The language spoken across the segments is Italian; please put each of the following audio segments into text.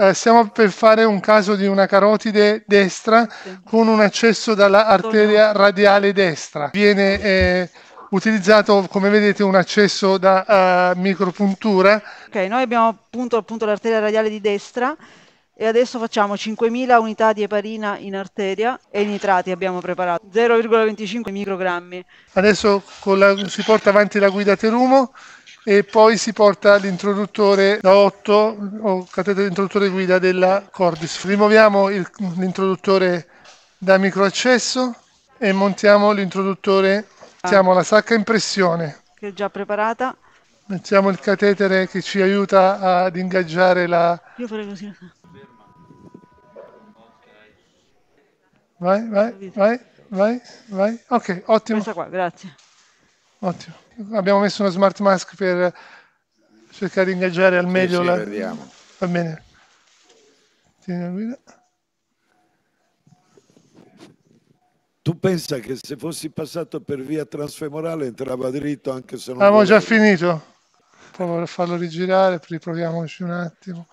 Eh, stiamo per fare un caso di una carotide destra con un accesso dall'arteria radiale destra. Viene eh, utilizzato, come vedete, un accesso da uh, micropuntura. Ok, noi abbiamo appunto, appunto l'arteria radiale di destra e adesso facciamo 5.000 unità di eparina in arteria e i nitrati abbiamo preparato, 0,25 microgrammi. Adesso la, si porta avanti la guida terumo e poi si porta l'introduttore da 8 o cateto introduttore guida della Cordis. Rimuoviamo l'introduttore da microaccesso e montiamo l'introduttore, mettiamo la sacca in pressione che è già preparata. Mettiamo il catetere che ci aiuta ad ingaggiare la... Io farei così. Vai, vai, vai, vai, vai. Ok, ottimo. Questa qua, grazie. Ottimo abbiamo messo uno smart mask per cercare di ingaggiare al meglio sì, la... Vediamo. Va bene. Tieni la guida. Tu pensa che se fossi passato per via transfemorale entrava dritto anche se non... Abbiamo già finito. Provo a farlo rigirare, riproviamoci un attimo.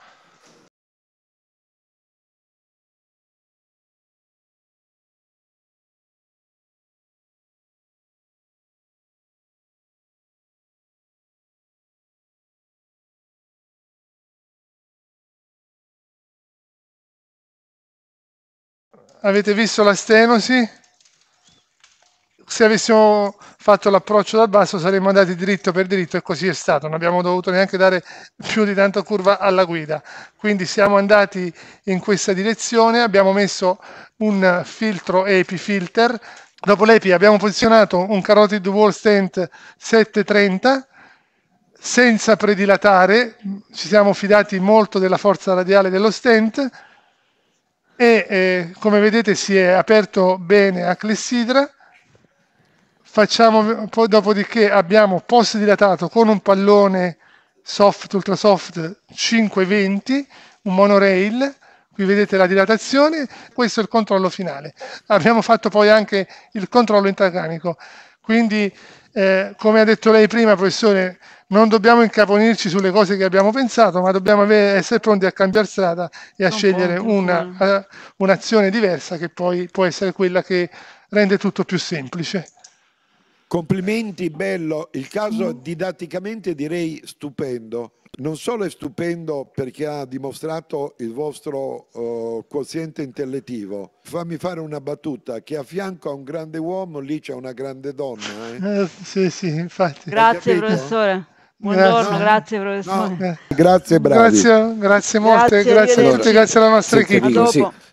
Avete visto la stenosi? Se avessimo fatto l'approccio dal basso saremmo andati diritto per diritto e così è stato. Non abbiamo dovuto neanche dare più di tanto curva alla guida. Quindi siamo andati in questa direzione, abbiamo messo un filtro EPI filter. Dopo l'EPI abbiamo posizionato un carotid wall stent 730 senza predilatare, ci siamo fidati molto della forza radiale dello stent e eh, come vedete si è aperto bene a clessidra facciamo poi dopodiché abbiamo post dilatato con un pallone soft ultra soft 520 un monorail qui vedete la dilatazione questo è il controllo finale abbiamo fatto poi anche il controllo intarganico quindi, eh, come ha detto lei prima, professore, non dobbiamo incaponirci sulle cose che abbiamo pensato, ma dobbiamo avere, essere pronti a cambiare strada e a non scegliere eh, un'azione uh, un diversa che poi può essere quella che rende tutto più semplice. Complimenti, bello. Il caso mm. didatticamente direi stupendo non solo è stupendo perché ha dimostrato il vostro uh, quoziente intellettivo. Fammi fare una battuta, che a fianco a un grande uomo lì c'è una grande donna. Eh? Eh, sì, sì, infatti. Grazie professore. Buongiorno, grazie, grazie professore. No, grazie, bravo. Grazie, grazie molte, grazie, grazie a tutti, grazie alla nostra equipe.